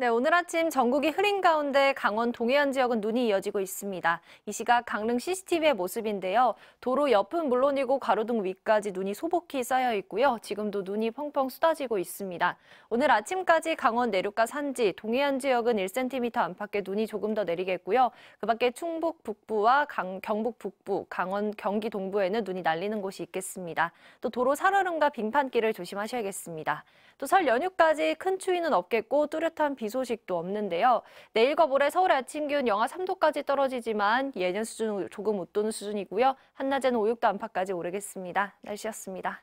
네, 오늘 아침 전국이 흐린 가운데 강원 동해안 지역은 눈이 이어지고 있습니다. 이 시각 강릉 CCTV의 모습인데요. 도로 옆은 물론이고 가로등 위까지 눈이 소복히 쌓여 있고요. 지금도 눈이 펑펑 쏟아지고 있습니다. 오늘 아침까지 강원 내륙과 산지, 동해안 지역은 1cm 안팎의 눈이 조금 더 내리겠고요. 그 밖에 충북 북부와 강, 경북 북부, 강원 경기 동부에는 눈이 날리는 곳이 있겠습니다. 또 도로 살얼음과 빙판길을 조심하셔야겠습니다. 또 설 연휴까지 큰 추위는 없겠고 뚜렷한 비 소식도 없는데요. 내일과 모레 서울 아침 기온 영하 3도까지 떨어지지만 예년 수준 조금 웃도는 수준이고요. 한낮에는 5, 6도 안팎까지 오르겠습니다. 날씨였습니다.